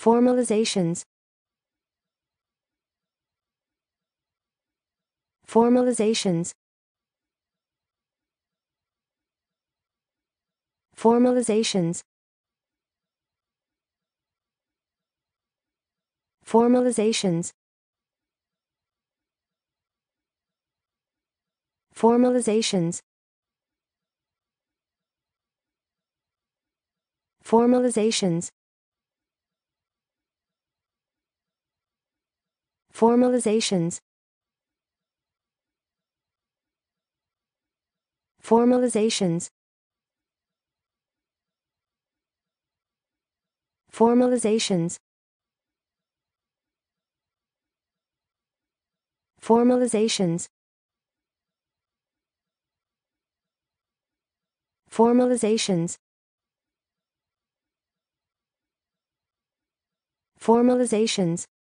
Formalizations Formalizations Formalizations Formalizations Formalizations Formalizations Formalizations Formalizations Formalizations Formalizations Formalizations Formalizations